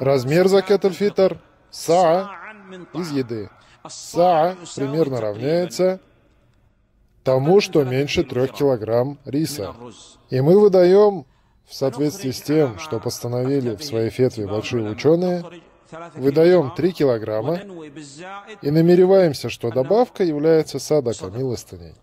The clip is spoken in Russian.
Размер закат аль-фитр – са из еды. Са примерно равняется тому, что меньше трех килограмм риса. И мы выдаем в соответствии с тем, что постановили в своей фетве большие ученые, выдаем 3 килограмма и намереваемся, что добавка является садока милостыней.